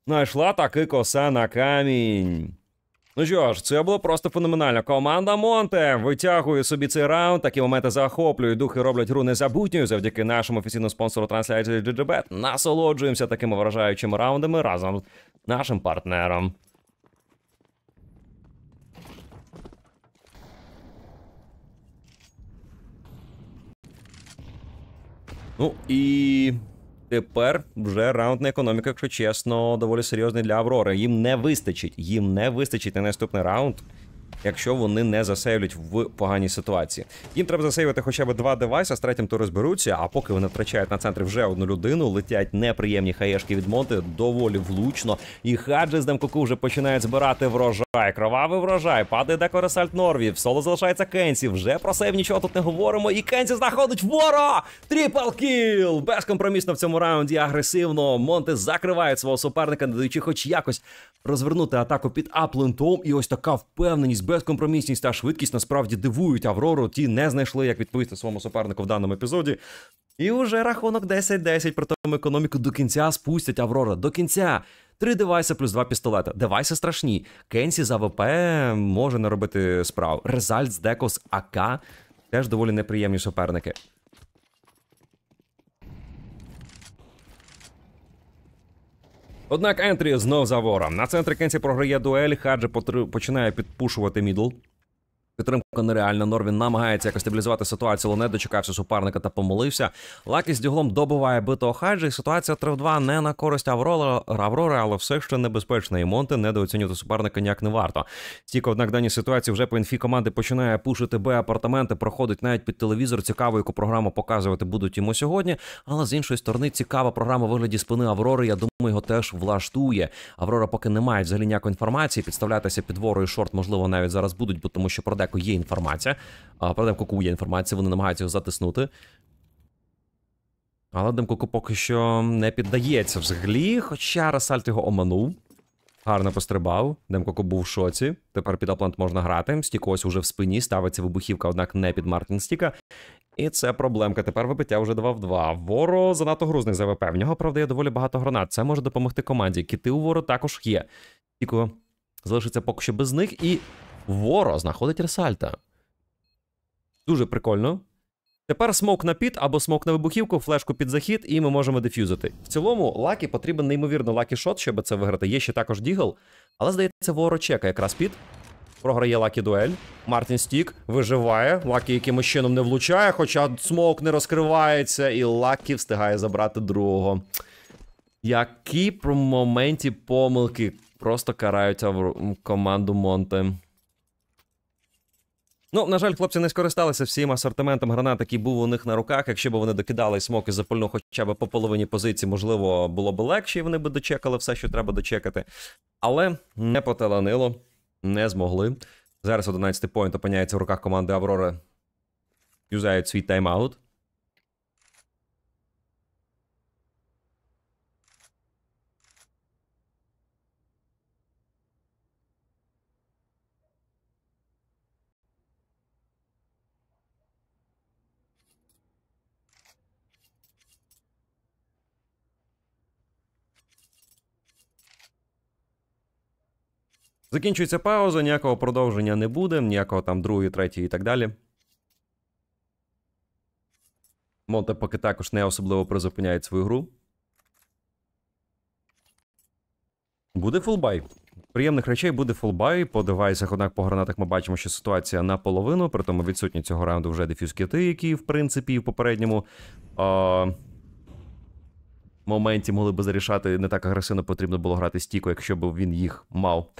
Найшла таки коса на камінь. Ну що ж, це було просто феноменально. Команда Монте витягує собі цей раунд. Такі моменти захоплюють. Духи роблять гру незабутньою завдяки нашому офіційному спонсору трансляції GGBet. Насолоджуємося такими вражаючими раундами разом з нашим партнером. Ну і. Тепер вже раунд на економіку, якщо чесно, доволі серйозний для Аврори. Їм не вистачить. Їм не вистачить на наступний раунд якщо вони не засейвлять в поганій ситуації. Їм треба засейвити хоча б два девайса, з третім то розберуться. А поки вони втрачають на центрі вже одну людину, летять неприємні хаєшки від Монти, доволі влучно. І хаджи з Демкуку вже починають збирати врожай. Кровавий врожай, падає декоресальт В Соло залишається Кенсі. Вже про сейв нічого тут не говоримо. І Кенсі знаходить вора! Тріпл-кіл! Безкомпромісно в цьому раунді агресивно. Монти закриває свого суперника, не даючи хоч якось розвернути атаку під аплентом. І ось така впевненість безкомпромісність та швидкість насправді дивують Аврору. Ті не знайшли, як відповісти своєму супернику в даному епізоді. І уже рахунок 10-10, при тому економіку до кінця спустять Аврора. До кінця. Три девайси плюс два пістолета. Девайси страшні. Кенсі за ВП може не робити справ. Резальт з Деко АК теж доволі неприємні суперники. Однак Ентрі знов за вором. На центрі кінці програє дуель, Хаджи починає підпушувати мідл. Підтримка нереальна. Норвін намагається якось стабілізувати ситуацію, але не дочекався суперника та помолився. Лакі з діглом добуває битого хаджа, ситуація 3 2 не на користь Аврора, Аврори, але все ще небезпечна. І Монте недооцінювати суперника ніяк не варто. Стіко, однак, дані ситуації вже по інфі команди починає пушити Б апартаменти, проходить навіть під телевізор. Цікаво, яку програму показувати будуть йому сьогодні. Але з іншої сторони, цікава програма вигляді спини Аврори. Я думаю, його теж влаштує. Аврора поки не має взагалі ніякої інформації. Підставлятися під ворою шорт, можливо, навіть зараз будуть, бо тому що проде. Деко є інформація. Про Демкоку є інформація, вони намагаються його затиснути. Але Демкоку поки що не піддається взагалі, хоча Расальт його оманув. Гарно пострибав. Демкоку був в шоці. Тепер під Аплант можна грати. Стік ось уже в спині ставиться вибухівка, однак не під Мартін Стіка. І це проблемка. Тепер випиття вже 2 в 2. Воро занадто грузний за ВП. В нього, правда, є доволі багато гранат. Це може допомогти команді. Кіти у воро також є. Стіко залишиться поки що без них і Воро знаходить ресальта. Дуже прикольно. Тепер смок на піт або смок на вибухівку, флешку під захід, і ми можемо дефюзити. В цілому, лакі потрібен неймовірно лакі шот, щоб це виграти. Є ще також дігл. Але, здається, воро чека якраз під. Програє лакі дуель. Мартін Стік виживає. Лакі якимось чином не влучає, хоча смок не розкривається, і лакі встигає забрати другого. Які про моменті помилки просто карають команду Монте. Ну, на жаль, хлопці не скористалися всім асортиментом гранат, який був у них на руках. Якщо б вони докидали смоки за пальну хоча б по половині позиції, можливо, було б легше, і вони б дочекали все, що треба дочекати. Але не поталанило, не змогли. Зараз 11-й поінт опиняється в руках команди Аврора. Юзають свій тайм-аут. Закінчується пауза, ніякого продовження не буде, ніякого там другої, третьої і так далі. Монте поки також не особливо призупиняють свою гру. Буде фулбай. Приємних речей буде фулбай. По девайсах, однак по гранатах ми бачимо, що ситуація наполовину, при тому відсутні цього раунду вже дефюз Кити, які, в принципі, в попередньому а, моменті могли би зарішати не так агресивно потрібно було грати стіку, якщо б він їх мав.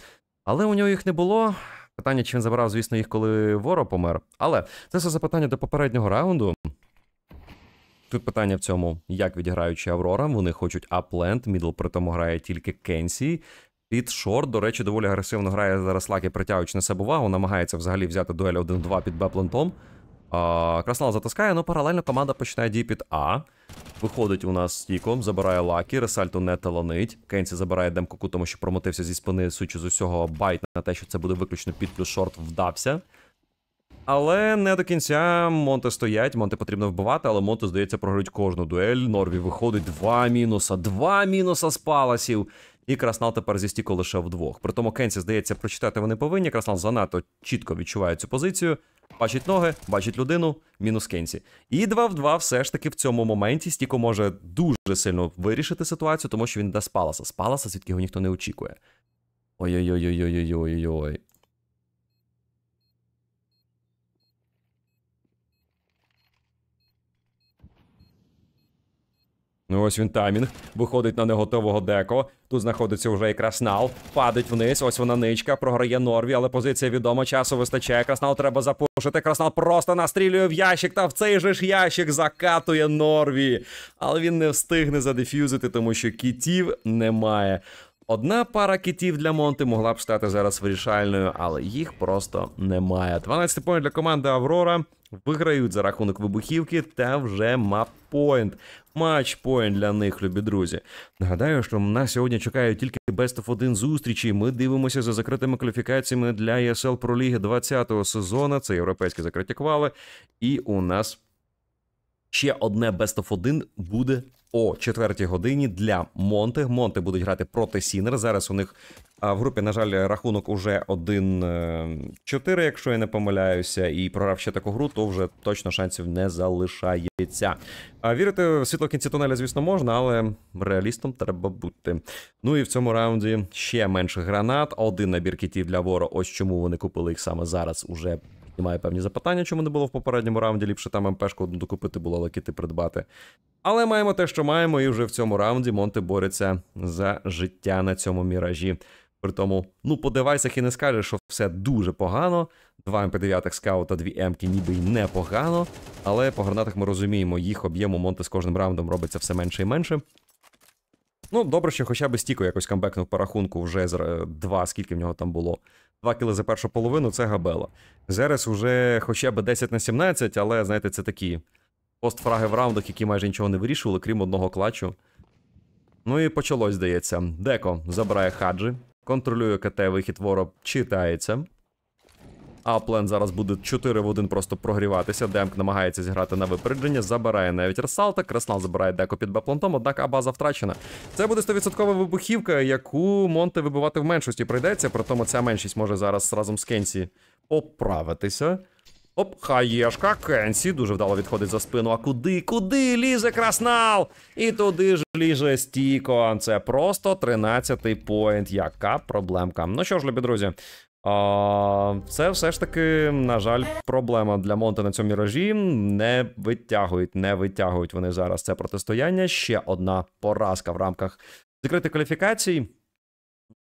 Але у нього їх не було. Питання, чи він забрав, звісно, їх, коли Воро помер. Але це все запитання до попереднього раунду. Тут питання в цьому, як відіграючи Аврора, вони хочуть Аплент, мідл при тому грає тільки Кенсі. Під шорт, до речі, доволі агресивно грає зараз лаки, притягуючи на себе увагу, намагається взагалі взяти дуель 1-2 під Беплентом. Краснал затискає, але ну, паралельно команда починає дій під А. Виходить у нас стійком, забирає лакі, ресальту не таланить. Кенсі забирає демкоку, тому що промотився зі спини, сучу з усього байт на те, що це буде виключно під плюс шорт, вдався. Але не до кінця Монте стоять, Монте потрібно вбивати, але Монте, здається, програють кожну дуель. Норві виходить два мінуса, два мінуса з паласів. І Краснал тепер зі стіку лише вдвох. При тому Кенсі, здається, прочитати вони повинні. Краснал занадто чітко відчуває цю позицію. Бачить ноги, бачить людину, мінус кінці. І 2 в 2 все ж таки в цьому моменті Стіко може дуже сильно вирішити ситуацію, тому що він дасть паласа. З паласа, звідки його ніхто не очікує. ой ой ой ой ой ой ой Ну ось він таймінг. Виходить на неготового деко. Тут знаходиться вже і краснал. Падить вниз. Ось вона ничка. Програє Норві, але позиція відома. Часу вистачає. Краснал треба запушити. Краснал просто настрілює в ящик. Та в цей же ж ящик закатує Норві. Але він не встигне задефюзити, тому що кітів немає. Одна пара кітів для Монти могла б стати зараз вирішальною, але їх просто немає. 12 понів для команди Аврора виграють за рахунок вибухівки та вже Матч Матчпойнт для них, любі друзі. Нагадаю, що нас сьогодні чекають тільки Best of 1 зустрічі. Ми дивимося за закритими кваліфікаціями для ESL Pro League 20-го сезону. Це європейські закриті квали. І у нас ще одне Best of 1 буде о четвертій годині для Монти. Монти будуть грати проти Сінер. Зараз у них в групі, на жаль, рахунок уже 1-4, е, якщо я не помиляюся, і програв ще таку гру, то вже точно шансів не залишається. А Вірити в світло кінці тунеля, звісно, можна, але реалістом треба бути. Ну і в цьому раунді ще менше гранат. Один набір кітів для воро. Ось чому вони купили їх саме зараз. Уже і має певні запитання, чому не було в попередньому раунді, ліпше там МПшку одну докупити було, лакіти придбати. Але маємо те, що маємо, і вже в цьому раунді Монти бореться за життя на цьому міражі. При тому, ну, по девайсах і не скажеш, що все дуже погано. Два МП9 скаута, дві Мки ніби й непогано. Але по гранатах ми розуміємо, їх об'єму Монти з кожним раундом робиться все менше і менше. Ну, добре, що хоча б стіко якось камбекнув по рахунку вже з е, два, скільки в нього там було. 2 кіли за першу половину це габела. Зараз уже хоча б 10 на 17, але, знаєте, це такі постфраги в раундах, які майже нічого не вирішували, крім одного клачу. Ну і почалось, здається. Деко забирає хаджі, контролює КТ, вихід вороб читається. Аплен зараз буде 4 в 1 просто прогріватися. Демк намагається зіграти на випередження, забирає навіть Ресалта. Креслан забирає деко під Беплантом, однак Абаза втрачена. Це буде 100% вибухівка, яку Монте вибивати в меншості прийдеться. При тому ця меншість може зараз разом з Кенсі поправитися. Оп, хаєшка, Кенсі дуже вдало відходить за спину. А куди, куди лізе краснал? І туди ж ліже Стікон. Це просто 13-й поінт. Яка проблемка. Ну що ж, любі друзі, а, Це все ж таки, на жаль, проблема для Монте на цьому міражі. Не витягують, не витягують вони зараз це протистояння. Ще одна поразка в рамках закритих кваліфікацій.